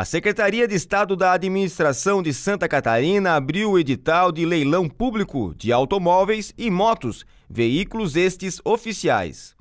A Secretaria de Estado da Administração de Santa Catarina abriu o edital de leilão público de automóveis e motos, veículos estes oficiais.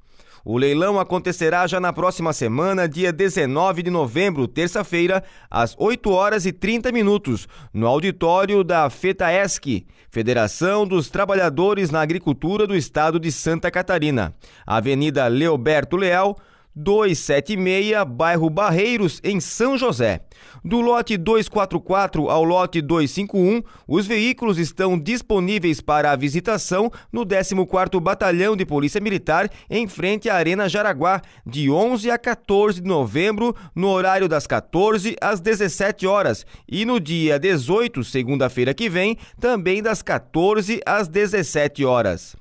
O leilão acontecerá já na próxima semana, dia 19 de novembro, terça-feira, às 8 horas e 30 minutos, no auditório da FETAESC, Federação dos Trabalhadores na Agricultura do Estado de Santa Catarina, Avenida Leoberto Leal, 276, bairro Barreiros, em São José. Do lote 244 ao lote 251, os veículos estão disponíveis para a visitação no 14º Batalhão de Polícia Militar, em frente à Arena Jaraguá, de 11 a 14 de novembro, no horário das 14 às 17 horas, e no dia 18, segunda-feira que vem, também das 14 às 17 horas.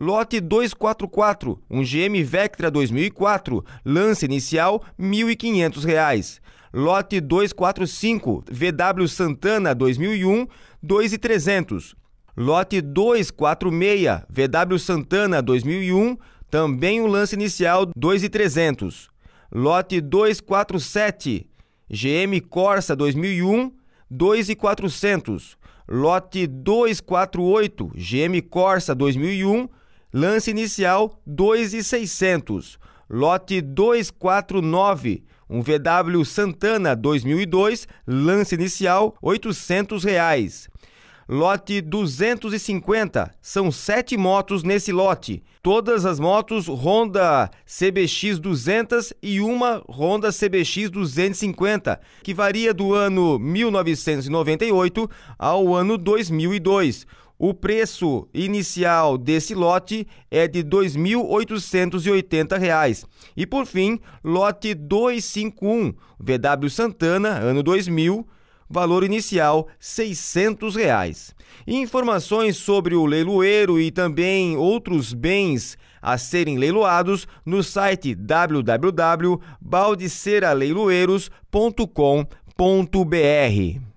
Lote 244, um GM Vectra 2004, lance inicial R$ 1.500. Lote 245, VW Santana 2001, 2,300. Lote 246, VW Santana 2001, também o um lance inicial 2,300. Lote 247, GM Corsa 2001, 2,400. Lote 248, GM Corsa 2001, Lance inicial 2,600. Lote 249, um VW Santana 2002, lance inicial R$ 800 reais. Lote 250. São sete motos nesse lote. Todas as motos Honda CBX 200 e uma Honda CBX 250, que varia do ano 1998 ao ano 2002. O preço inicial desse lote é de R$ 2.880. E por fim, lote 251, VW Santana, ano 2000 valor inicial R$ 600. Reais. Informações sobre o leiloeiro e também outros bens a serem leiloados no site www.baldeceraleiloeiros.com.br.